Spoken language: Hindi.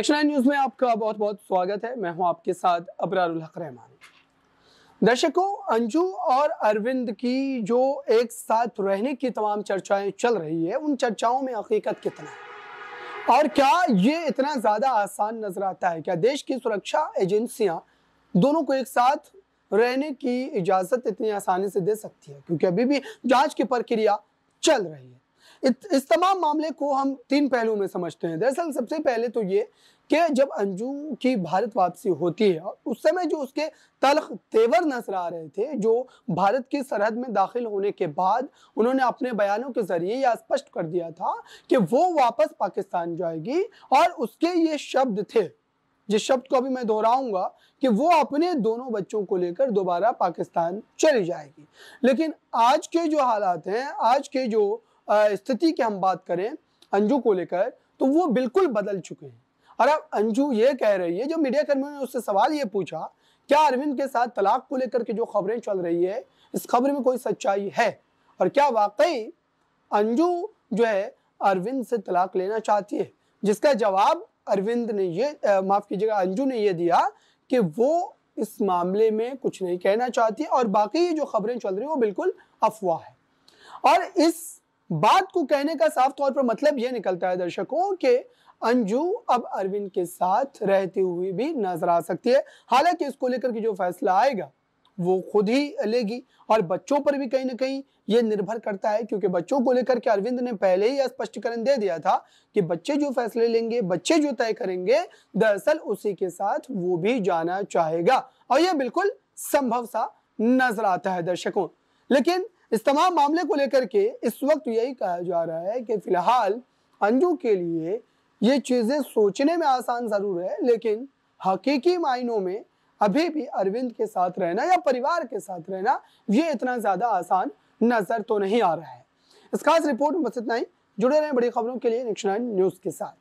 दक्षिणा न्यूज में आपका बहुत बहुत स्वागत है मैं हूं आपके साथ अबरारुल हक रहमान दर्शकों अंजू और अरविंद की जो एक साथ रहने की तमाम चर्चाएं चल रही है उन चर्चाओं में हकीकत कितना है और क्या ये इतना ज़्यादा आसान नजर आता है क्या देश की सुरक्षा एजेंसियां दोनों को एक साथ रहने की इजाज़त इतनी आसानी से दे सकती है क्योंकि अभी भी जांच की प्रक्रिया चल रही है इस तमाम मामले को हम तीन पहलुओं में समझते हैं दरअसल सबसे पहले तो ये कि जब अंजू की भारत वापसी होती है उस समय जो उसके तलख तेवर नजर आ रहे थे जो भारत की सरहद में दाखिल होने के बाद उन्होंने अपने बयानों के जरिए यह स्पष्ट कर दिया था कि वो वापस पाकिस्तान जाएगी और उसके ये शब्द थे जिस शब्द को अभी मैं दोहराऊंगा कि वो अपने दोनों बच्चों को लेकर दोबारा पाकिस्तान चली जाएगी लेकिन आज के जो हालात हैं आज के जो स्थिति की हम बात करें अंजू को लेकर तो वो बिल्कुल बदल चुके हैं और अब अंजू ये कह रही है जो मीडिया कर्मियों ने उससे सवाल ये पूछा क्या अरविंद के साथ तलाक को लेकर के जो खबरें चल रही है इस खबर में कोई सच्चाई है और क्या वाकई अंजू जो है अरविंद से तलाक लेना चाहती है जिसका जवाब अरविंद ने ये माफ कीजिएगा अंजू ने ये दिया कि वो इस मामले में कुछ नहीं कहना चाहती और बाकी ये जो खबरें चल रही है वो बिल्कुल अफवाह है और इस बात को कहने का साफ तौर पर मतलब यह निकलता है दर्शकों के अंजू अब अरविंद के साथ रहते हुए भी नजर आ सकती है हालांकि इसको लेकर के जो फैसला आएगा वो खुद ही लेगी और बच्चों पर भी कहीं ना कहीं ये निर्भर करता है क्योंकि बच्चों को लेकर के अरविंद ने पहले ही स्पष्टीकरण दे दिया था कि बच्चे जो फैसले लेंगे बच्चे जो तय करेंगे दरअसल उसी के साथ वो भी जाना चाहेगा और यह बिल्कुल संभव सा नजर आता है दर्शकों लेकिन इस तमाम मामले को लेकर के इस वक्त यही कहा जा रहा है कि फिलहाल अंजू के लिए ये चीज़ें सोचने में आसान ज़रूर है लेकिन हकीकी मायनों में अभी भी अरविंद के साथ रहना या परिवार के साथ रहना ये इतना ज़्यादा आसान नज़र तो नहीं आ रहा है इस खास रिपोर्ट में बस इतना ही जुड़े रहें बड़ी खबरों के लिए निक्शन न्यूज़ के साथ